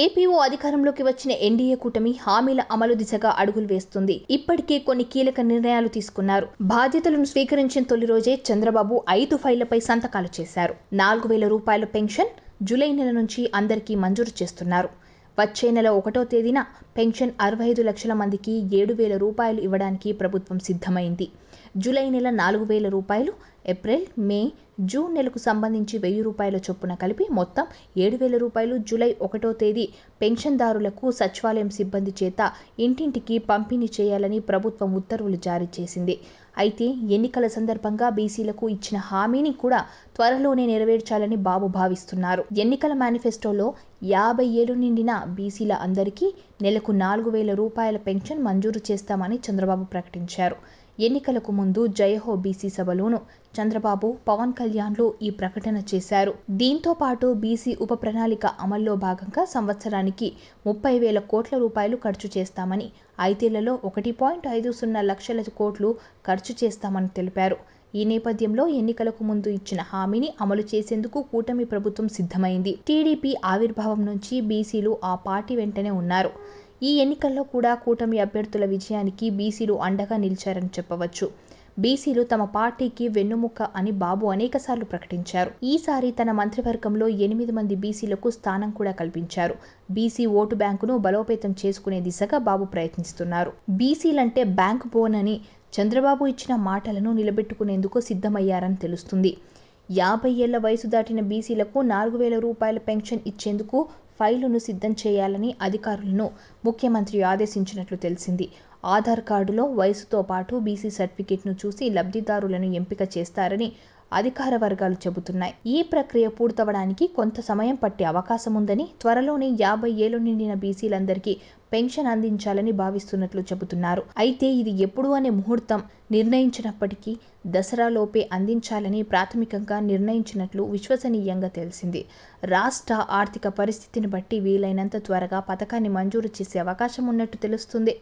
APO అధికారంలోకి వచ్చిన NDA కూటమి హామీల అమలు దిశగా అడుగులు వేస్తుంది ఇప్పటికే కొన్ని కీలక నిర్ణయాలు తీసుకున్నారు బాధ్యతలను స్వీకరించిన తొలి రోజే చంద్రబాబు ఐదు ఫైళ్లపై సంతకాలు చేశారు నాలుగు వేల రూపాయల పెన్షన్ జూలై నెల నుంచి అందరికీ మంజూరు చేస్తున్నారు వచ్చే నెల ఒకటో తేదీన పెన్షన్ అరవై ఐదు లక్షల మందికి ఏడు వేల రూపాయలు ఇవ్వడానికి ప్రభుత్వం సిద్ధమైంది జూలై నెల నాలుగు వేల రూపాయలు ఏప్రిల్ మే జూన్ నెలకు సంబంధించి వెయ్యి రూపాయల చొప్పున కలిపి మొత్తం ఏడు వేల రూపాయలు జూలై ఒకటో తేదీ పెన్షన్దారులకు సచివాలయం సిబ్బంది చేత ఇంటింటికి పంపిణీ చేయాలని ప్రభుత్వం ఉత్తర్వులు జారీ చేసింది అయితే ఎన్నికల సందర్భంగా బీసీలకు ఇచ్చిన హామీని కూడా త్వరలోనే నెరవేర్చాలని బాబు భావిస్తున్నారు ఎన్నికల మేనిఫెస్టోలో యాభై ఏళ్ళు నిండిన బీసీల అందరికీ నెలకు నాలుగు వేల రూపాయల పెన్షన్ మంజూరు చేస్తామని చంద్రబాబు ప్రకటించారు ఎన్నికలకు ముందు జయహో బీసీ సభలోను చంద్రబాబు పవన్ కళ్యాణ్లు ఈ ప్రకటన చేశారు దీంతో పాటు బీసీ ఉప ప్రణాళిక అమల్లో భాగంగా సంవత్సరానికి ముప్పై వేల కోట్ల రూపాయలు ఖర్చు చేస్తామని ఐదేళ్లలో ఒకటి పాయింట్ ఐదు సున్నా లక్షల కోట్లు ఖర్చు చేస్తామని తెలిపారు ఈ నేపథ్యంలో ఎన్నికలకు ముందు ఇచ్చిన హామీని అమలు చేసేందుకు కూటమి ప్రభుత్వం సిద్ధమైంది టీడీపీ ఆవిర్భావం నుంచి బీసీలు ఆ పార్టీ వెంటనే ఉన్నారు ఈ ఎన్నికల్లో కూడా కూటమి అభ్యర్థుల విజయానికి బీసీలు అండగా నిలిచారని చెప్పవచ్చు బీసీలు తమ పార్టీకి వెన్నుముక్క అని బాబు అనేకసార్లు ప్రకటించారు ఈసారి తన మంత్రివర్గంలో ఎనిమిది మంది బీసీలకు స్థానం కూడా కల్పించారు బీసీ ఓటు బ్యాంకును బలోపేతం చేసుకునే దిశగా బాబు ప్రయత్నిస్తున్నారు బీసీలంటే బ్యాంక్ బోన్ అని చంద్రబాబు ఇచ్చిన మాటలను నిలబెట్టుకునేందుకు సిద్ధమయ్యారని తెలుస్తుంది యాభై ఏళ్ల వయసు దాటిన బీసీలకు నాలుగు వేల రూపాయల పెన్షన్ ఇచ్చేందుకు ఫైలును సిద్ధం చేయాలని అధికారులను ముఖ్యమంత్రి ఆదేశించినట్లు తెలిసింది. ఆధార్ కార్డులో వయసుతో పాటు బీసీ సర్టిఫికెట్ను చూసి లబ్ధిదారులను ఎంపిక చేస్తారని అధికార వర్గాలు చెబుతున్నాయి ఈ ప్రక్రియ పూర్తవడానికి కొంత సమయం పట్టే అవకాశం ఉందని త్వరలోనే యాభై ఏళ్ళు నిండిన బీసీలందరికీ పెన్షన్ అందించాలని భావిస్తున్నట్లు చెబుతున్నారు అయితే ఇది ఎప్పుడు అనే ముహూర్తం నిర్ణయించినప్పటికీ దసరాలోపే అందించాలని ప్రాథమికంగా నిర్ణయించినట్లు విశ్వసనీయంగా తెలిసింది రాష్ట్ర ఆర్థిక పరిస్థితిని బట్టి వీలైనంత త్వరగా పథకాన్ని మంజూరు చేసే అవకాశం ఉన్నట్టు తెలుస్తుంది